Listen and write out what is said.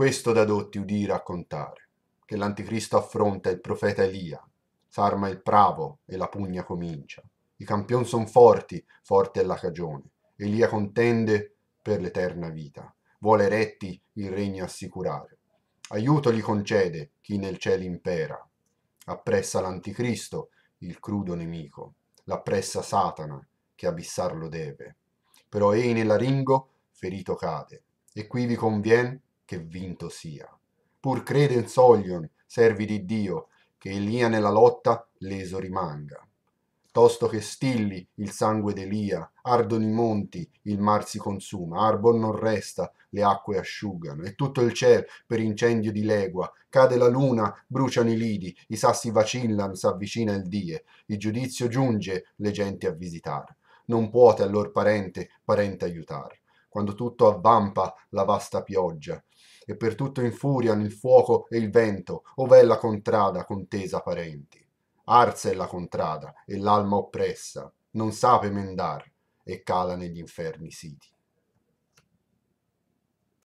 Questo da dotti udì raccontare, che l'anticristo affronta il profeta Elia, s'arma il pravo e la pugna comincia. I campioni son forti, forte è la cagione. Elia contende per l'eterna vita, vuole retti il regno assicurare. Aiuto gli concede chi nel cielo impera. Appressa l'anticristo, il crudo nemico, l'appressa Satana, che abissarlo deve. Però ei nell'aringo ferito cade, e qui vi convien che vinto sia. Pur credens olion, servi di Dio, che Elia nella lotta leso rimanga. Tosto che stilli il sangue d'Elia, ardono i monti, il mar si consuma, arbor non resta, le acque asciugano, e tutto il ciel per incendio di legua, cade la luna, bruciano i lidi, i sassi vacillan, s'avvicina il die, il giudizio giunge, le genti a visitar. Non puote allor parente, parente aiutar quando tutto avvampa la vasta pioggia, e per tutto infuriano il fuoco e il vento, ov'è la contrada contesa parenti. Arsa è la contrada, e l'alma oppressa, non sape mendar, e cala negli inferni siti.